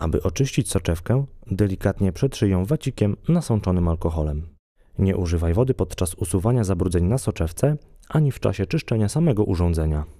Aby oczyścić soczewkę, delikatnie przetrzyj ją wacikiem nasączonym alkoholem. Nie używaj wody podczas usuwania zabrudzeń na soczewce ani w czasie czyszczenia samego urządzenia.